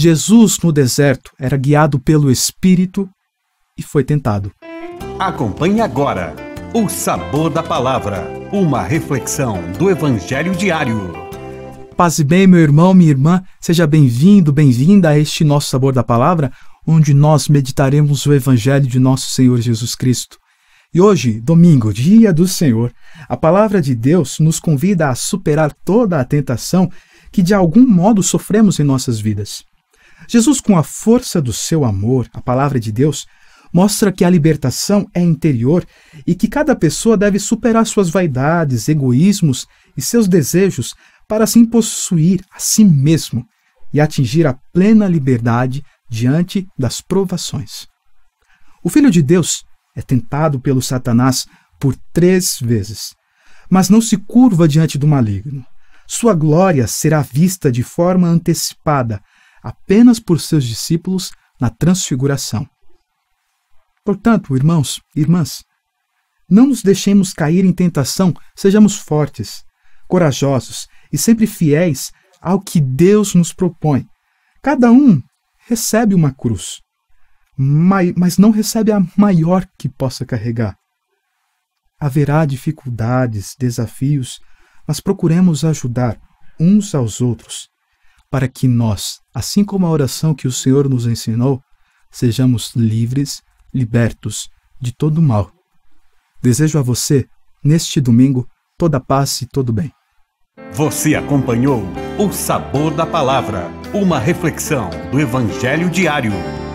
Jesus no deserto era guiado pelo Espírito e foi tentado. Acompanhe agora o Sabor da Palavra, uma reflexão do Evangelho diário. Paz e bem, meu irmão, minha irmã, seja bem-vindo, bem-vinda a este nosso Sabor da Palavra, onde nós meditaremos o Evangelho de nosso Senhor Jesus Cristo. E hoje, domingo, dia do Senhor, a palavra de Deus nos convida a superar toda a tentação que de algum modo sofremos em nossas vidas. Jesus, com a força do seu amor, a palavra de Deus, mostra que a libertação é interior e que cada pessoa deve superar suas vaidades, egoísmos e seus desejos para assim possuir a si mesmo e atingir a plena liberdade diante das provações. O Filho de Deus é tentado pelo Satanás por três vezes, mas não se curva diante do maligno. Sua glória será vista de forma antecipada apenas por seus discípulos na transfiguração. Portanto, irmãos e irmãs, não nos deixemos cair em tentação, sejamos fortes, corajosos e sempre fiéis ao que Deus nos propõe. Cada um recebe uma cruz, mas não recebe a maior que possa carregar. Haverá dificuldades, desafios, mas procuremos ajudar uns aos outros, para que nós, assim como a oração que o Senhor nos ensinou, sejamos livres, libertos de todo mal. Desejo a você, neste domingo, toda paz e todo bem. Você acompanhou O Sabor da Palavra, uma reflexão do Evangelho diário.